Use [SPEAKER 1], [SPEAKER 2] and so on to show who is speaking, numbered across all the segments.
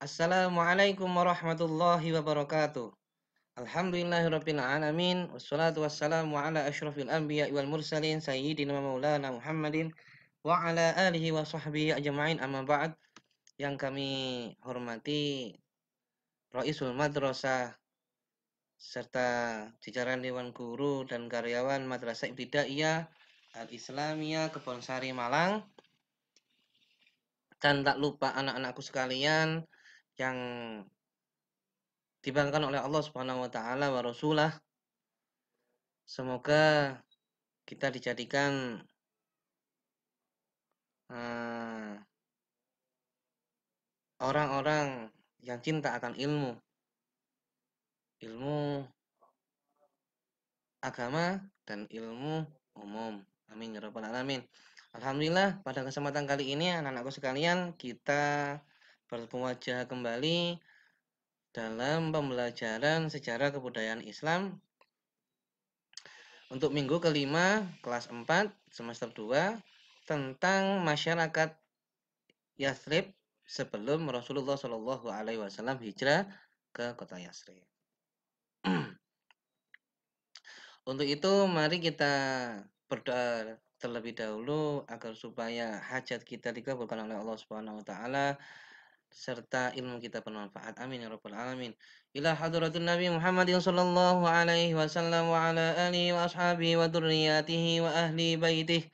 [SPEAKER 1] Assalamualaikum warahmatullahi wabarakatuh. Alhamdulillahirabbil alamin wassalatu wassalamu ala asyrafil anbiya wal mursalin sayyidina wa maulana Muhammadin wa ala alihi wa sahbihi ajmain amma ba'd. Yang kami hormati Raisul Madrasah serta jajaran Dewan Guru dan karyawan Madrasah Ibtidaiyah Al-Islamiyah Kebonsari Malang. Dan tak lupa anak-anakku sekalian, yang dibangkan oleh Allah Subhanahu wa taala wa rasulah. Semoga kita dijadikan eh, orang-orang uh, yang cinta akan ilmu. Ilmu agama dan ilmu umum. Amin ya rabbal alamin. Alhamdulillah pada kesempatan kali ini anak-anakku sekalian kita wajah kembali dalam pembelajaran sejarah kebudayaan Islam untuk minggu kelima kelas 4 semester 2 tentang masyarakat Yathrib sebelum Rasulullah Shallallahu Alaihi Wasallam hijrah ke kota Yasrib. Untuk itu mari kita berdoa terlebih dahulu agar supaya hajat kita dikabulkan oleh Allah Subhanahu wa taala serta ilmu kita bermanfaat. Amin ya rabbal alamin. Ila hadratin Nabi Muhammadin sallallahu alaihi wasallam wa ala alihi wa ashabihi wa dzurriyyatihi wa ahli baitih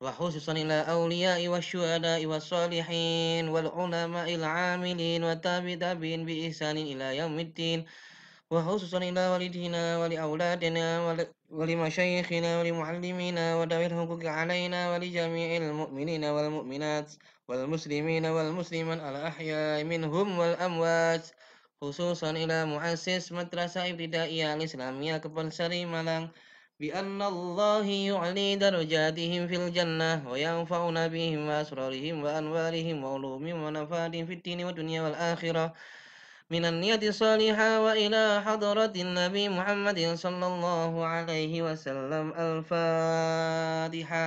[SPEAKER 1] wa khususan ila auliyai wa syuhada'i wa salihin wal ulama'il amilin wa tabi'in bi ihsanin ila yaumiddin wa khususan ila walidina wa li auladina wa li masyayikhina wa li muallimina wa dawil hukuki alaina wa li jami'il mu'minina wal mu'minat wal muslimina wal musliman ala ahya minhum wal amwat khususan ila muassis madrasah ibtidaiyah al islamiyah kepensari Malang bi anna Allah yu'li darajatihim fil jannah wa yang bihim wa asrarihim wa anwarihim wa ulumihim wa nafatihim fid dini wa dunya wal akhirah من النية الصالحة وإلى حضرة النبي محمد صلى alaihi عليه وسلم الفاتحة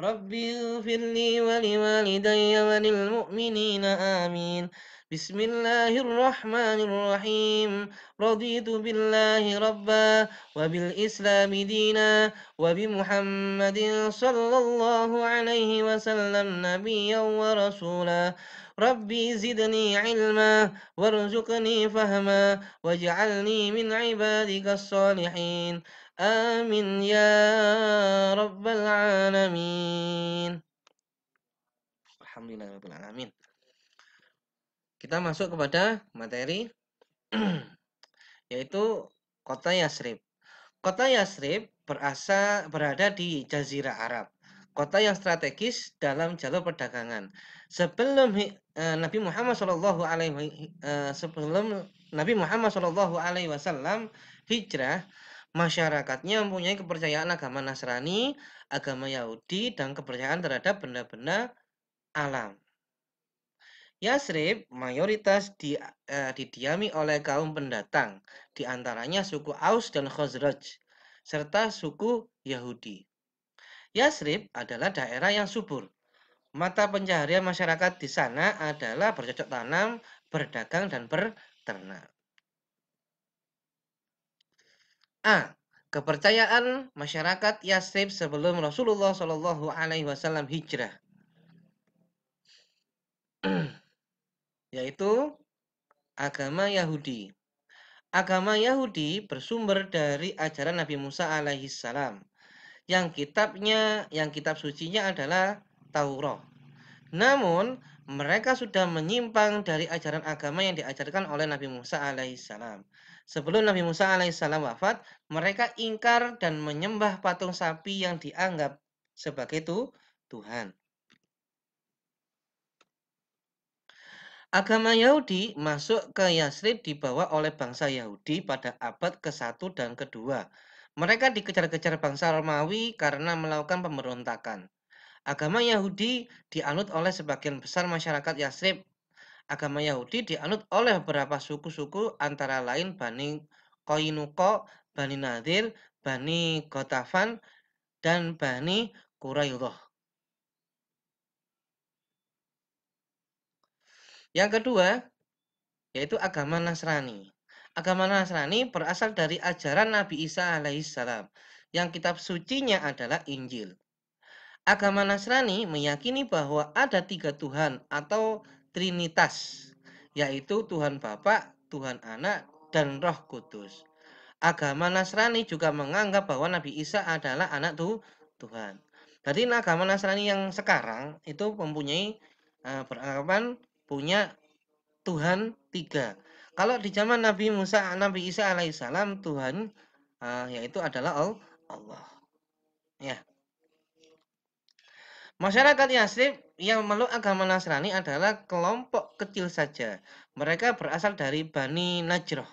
[SPEAKER 1] رب اغفر لي ولوالدي وللمؤمنين آمين بسم الله الرحمن الرحيم رضيت بالله ربا وبالإسلام دينا وبمحمد صلى الله عليه وسلم نبيا ورسولا ربي زدني علما وارزقني فهما واجعلني من عبادك الصالحين آمين يا رب العالمين لله رب Alamin Kita masuk kepada materi Yaitu kota Yasrib Kota Yasrib berasa, berada di Jazirah Arab Kota yang strategis dalam jalur perdagangan Sebelum uh, Nabi Muhammad Shallallahu Alaihi uh, Sebelum Nabi Muhammad Shallallahu Alaihi Wasallam hijrah masyarakatnya mempunyai kepercayaan agama Nasrani, agama Yahudi, dan kepercayaan terhadap benda-benda alam. Yasrib mayoritas di, eh, didiami oleh kaum pendatang, diantaranya suku Aus dan Khazraj, serta suku Yahudi. Yasrib adalah daerah yang subur. Mata pencaharian masyarakat di sana adalah bercocok tanam, berdagang, dan berternak. A. Kepercayaan masyarakat Yasrib sebelum Rasulullah Shallallahu Alaihi Wasallam hijrah, yaitu agama Yahudi. Agama Yahudi bersumber dari ajaran Nabi Musa alaihissalam, yang kitabnya, yang kitab sucinya adalah Taurat. Namun mereka sudah menyimpang dari ajaran agama yang diajarkan oleh Nabi Musa alaihissalam. Sebelum Nabi Musa alaihissalam wafat, mereka ingkar dan menyembah patung sapi yang dianggap sebagai itu Tuhan. Agama Yahudi masuk ke Yasrib dibawa oleh bangsa Yahudi pada abad ke-1 dan ke-2. Mereka dikejar-kejar bangsa Romawi karena melakukan pemberontakan. Agama Yahudi dianut oleh sebagian besar masyarakat Yasrib agama Yahudi dianut oleh beberapa suku-suku antara lain Bani Koinuko, Bani Nadir, Bani Gotafan, dan Bani Quraidah. Yang kedua, yaitu agama Nasrani. Agama Nasrani berasal dari ajaran Nabi Isa alaihissalam, yang kitab sucinya adalah Injil. Agama Nasrani meyakini bahwa ada tiga Tuhan atau Trinitas, yaitu Tuhan Bapa, Tuhan Anak, dan Roh Kudus. Agama Nasrani juga menganggap bahwa Nabi Isa adalah anak tuh Tuhan. Jadi agama Nasrani yang sekarang itu mempunyai uh, beranggapan punya Tuhan tiga. Kalau di zaman Nabi Musa, Nabi Isa alaihissalam Tuhan uh, yaitu adalah Allah. Ya, Masyarakat Yasrib yang memeluk agama Nasrani adalah kelompok kecil saja. Mereka berasal dari Bani Najroh.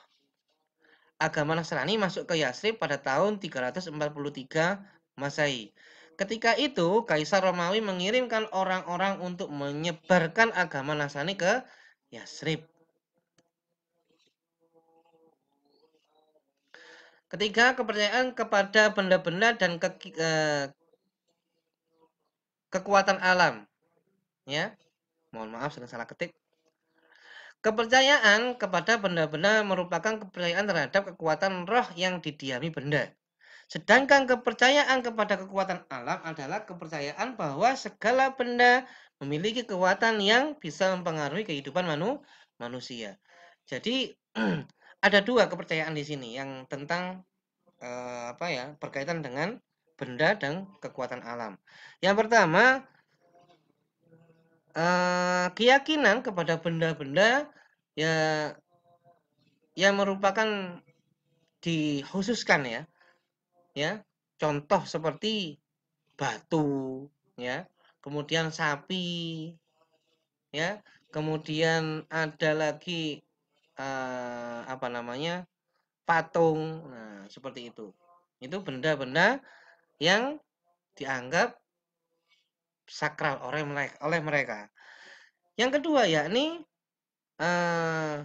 [SPEAKER 1] Agama Nasrani masuk ke Yasrib pada tahun 343 Masehi. Ketika itu, Kaisar Romawi mengirimkan orang-orang untuk menyebarkan agama Nasrani ke Yasrib. Ketiga, kepercayaan kepada benda-benda dan ke, eh, kekuatan alam. Ya. Mohon maaf sudah salah ketik. Kepercayaan kepada benda-benda merupakan kepercayaan terhadap kekuatan roh yang didiami benda. Sedangkan kepercayaan kepada kekuatan alam adalah kepercayaan bahwa segala benda memiliki kekuatan yang bisa mempengaruhi kehidupan manu manusia. Jadi ada dua kepercayaan di sini yang tentang eh, apa ya berkaitan dengan benda dan kekuatan alam. Yang pertama, eh, keyakinan kepada benda-benda ya yang merupakan dikhususkan ya. Ya, contoh seperti batu ya, kemudian sapi ya, kemudian ada lagi eh, apa namanya? patung. Nah, seperti itu. Itu benda-benda yang dianggap sakral oleh mereka. Yang kedua yakni eh,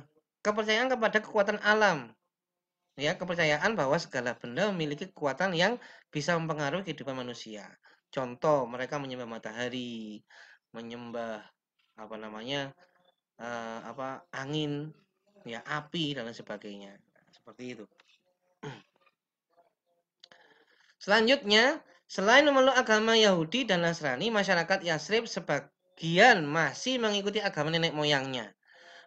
[SPEAKER 1] kepercayaan kepada kekuatan alam. Ya, kepercayaan bahwa segala benda memiliki kekuatan yang bisa mempengaruhi kehidupan manusia. Contoh, mereka menyembah matahari, menyembah apa namanya? Uh, apa angin, ya api dan lain sebagainya. Seperti itu. Selanjutnya, selain memeluk agama Yahudi dan Nasrani, masyarakat Yasrib sebagian masih mengikuti agama nenek moyangnya.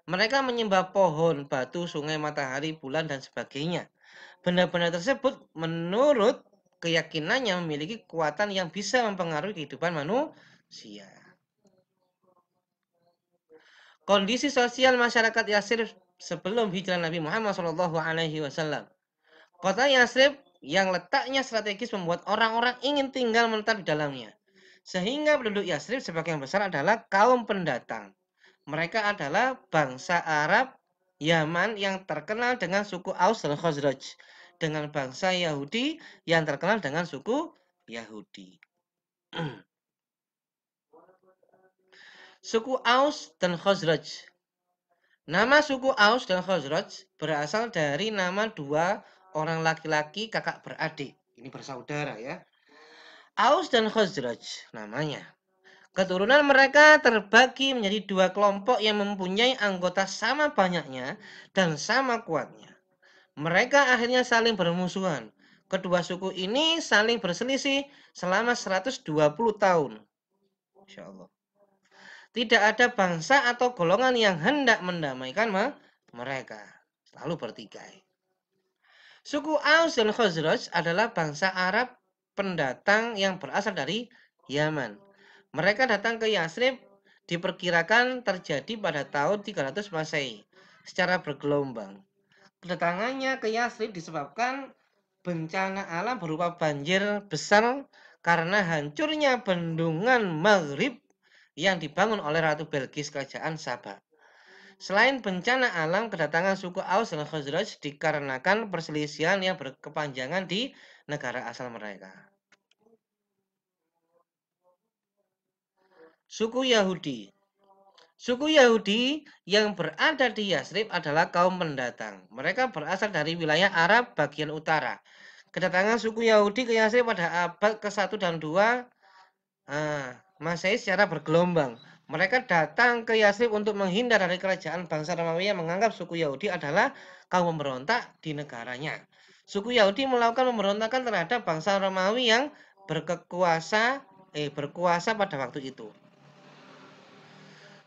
[SPEAKER 1] Mereka menyembah pohon, batu, sungai, matahari, bulan, dan sebagainya. Benda-benda tersebut menurut keyakinannya memiliki kekuatan yang bisa mempengaruhi kehidupan manusia. Kondisi sosial masyarakat Yasrib sebelum hijrah Nabi Muhammad SAW. Kota Yasrib yang letaknya strategis membuat orang-orang ingin tinggal menetap di dalamnya. Sehingga penduduk Yasrib sebagian besar adalah kaum pendatang. Mereka adalah bangsa Arab Yaman yang terkenal dengan suku Aus dan Khazraj dengan bangsa Yahudi yang terkenal dengan suku Yahudi. suku Aus dan Khazraj. Nama suku Aus dan Khazraj berasal dari nama dua orang laki-laki kakak beradik. Ini bersaudara ya. Aus dan Khazraj namanya. Keturunan mereka terbagi menjadi dua kelompok yang mempunyai anggota sama banyaknya dan sama kuatnya. Mereka akhirnya saling bermusuhan. Kedua suku ini saling berselisih selama 120 tahun. Insya tidak ada bangsa atau golongan yang hendak mendamaikan mereka. Selalu bertikai. Suku Aus dan Khazraj adalah bangsa Arab pendatang yang berasal dari Yaman. Mereka datang ke Yasrib diperkirakan terjadi pada tahun 300 Masehi secara bergelombang. Kedatangannya ke Yasrib disebabkan bencana alam berupa banjir besar karena hancurnya bendungan Maghrib yang dibangun oleh Ratu Belgis Kerajaan Sabah. Selain bencana alam, kedatangan suku Aus dan Khazraj dikarenakan perselisihan yang berkepanjangan di negara asal mereka. Suku Yahudi Suku Yahudi yang berada di Yasrib adalah kaum pendatang. Mereka berasal dari wilayah Arab bagian utara. Kedatangan suku Yahudi ke Yasrib pada abad ke-1 dan 2 uh, eh, Masehi secara bergelombang. Mereka datang ke Yasrib untuk menghindar dari kerajaan bangsa Romawi yang menganggap suku Yahudi adalah kaum pemberontak di negaranya. Suku Yahudi melakukan pemberontakan terhadap bangsa Romawi yang berkekuasa eh berkuasa pada waktu itu.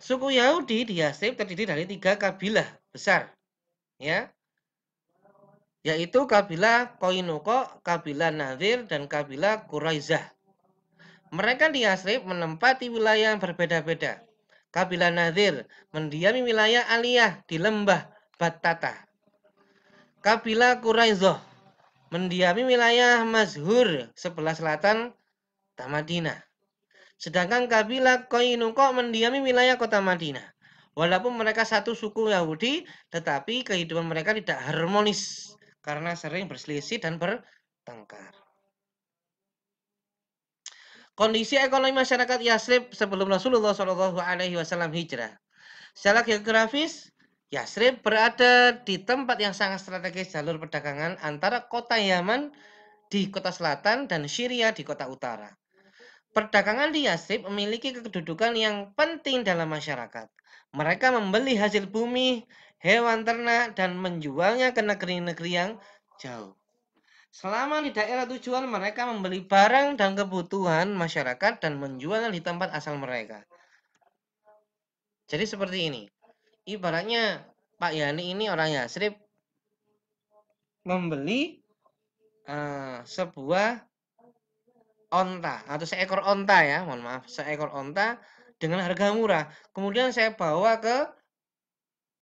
[SPEAKER 1] Suku Yahudi di Yasrib terdiri dari tiga kabilah besar, ya, yaitu kabilah Koinuko, kabilah Nazir, dan kabilah Quraizah. Mereka di Yasrib menempati wilayah yang berbeda-beda. Kabilah Nadir mendiami wilayah Aliyah di lembah Batata. Kabilah Quraizoh mendiami wilayah Mazhur sebelah selatan Tamadina. Sedangkan kabilah Koinuko mendiami wilayah kota Madinah. Walaupun mereka satu suku Yahudi, tetapi kehidupan mereka tidak harmonis karena sering berselisih dan bertengkar. Kondisi ekonomi masyarakat Yasrib sebelum Rasulullah Shallallahu Alaihi Wasallam hijrah. Secara geografis, Yasrib berada di tempat yang sangat strategis jalur perdagangan antara kota Yaman di kota selatan dan Syria di kota utara. Perdagangan di Yasrib memiliki kedudukan yang penting dalam masyarakat. Mereka membeli hasil bumi, hewan ternak, dan menjualnya ke negeri-negeri yang jauh. Selama di daerah tujuan mereka membeli barang dan kebutuhan masyarakat dan menjualnya di tempat asal mereka. Jadi seperti ini. Ibaratnya Pak Yani ini orang Yasrib membeli uh, sebuah onta atau seekor onta ya, mohon maaf, seekor onta dengan harga murah. Kemudian saya bawa ke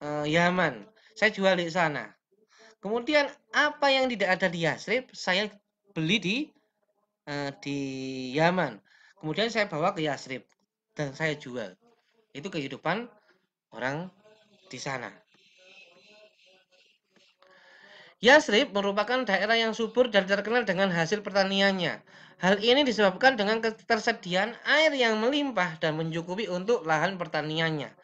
[SPEAKER 1] uh, Yaman. Saya jual di sana. Kemudian apa yang tidak ada di Yasrib saya beli di uh, di Yaman. Kemudian saya bawa ke Yasrib dan saya jual. Itu kehidupan orang di sana. Yasrib merupakan daerah yang subur dan terkenal dengan hasil pertaniannya. Hal ini disebabkan dengan ketersediaan air yang melimpah dan mencukupi untuk lahan pertaniannya.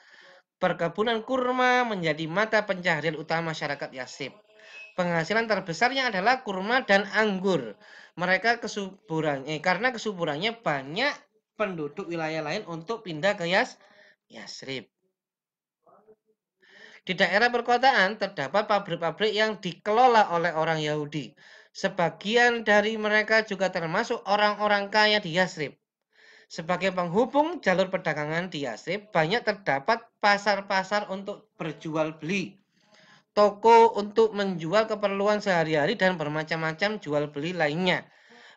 [SPEAKER 1] Perkebunan kurma menjadi mata pencaharian utama masyarakat Yasrib penghasilan terbesarnya adalah kurma dan anggur. Mereka kesuburan, eh, karena kesuburannya banyak penduduk wilayah lain untuk pindah ke Yas, Yasrib. Di daerah perkotaan terdapat pabrik-pabrik yang dikelola oleh orang Yahudi. Sebagian dari mereka juga termasuk orang-orang kaya di Yasrib. Sebagai penghubung jalur perdagangan di Yasrib, banyak terdapat pasar-pasar untuk berjual beli toko untuk menjual keperluan sehari-hari dan bermacam-macam jual beli lainnya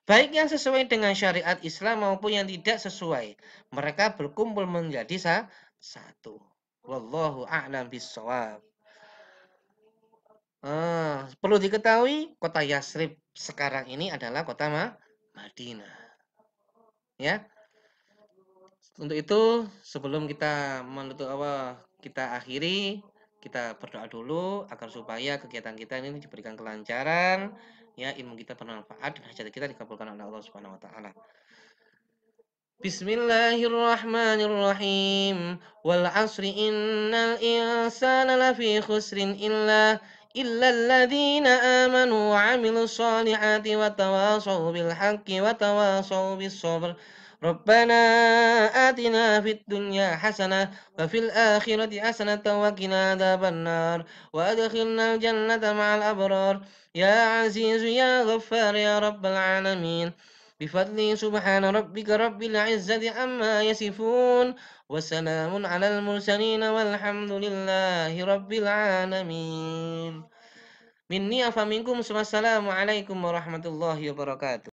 [SPEAKER 1] baik yang sesuai dengan syariat Islam maupun yang tidak sesuai. Mereka berkumpul menjadi satu. Wallahu a'lam bisawab. Uh, ah, perlu diketahui kota Yasrib sekarang ini adalah kota Ma Madinah. Ya. Untuk itu sebelum kita menutup awal kita akhiri kita berdoa dulu agar supaya kegiatan kita ini diberikan kelancaran, ya ilmu kita bermanfaat dan hajat kita dikabulkan oleh Allah Subhanahu wa taala. Bismillahirrahmanirrahim. Wal 'asri innal insana lafi khusrin illa illa إلا الذين آمنوا وعملوا الصالحات wa بالحق bis sabr. ربنا آتنا في الدنيا حسنة وفي الآخرة حسنة وقنا عذاب النار وأدخلنا الجنة مع الأبرار يا عزيز يا غفار يا رب العالمين بفضله سبحان ربك رب العزة عما يصفون وسلام على المرسلين والحمد لله رب العالمين مني فمنكم السلام عليكم ورحمة الله وبركاته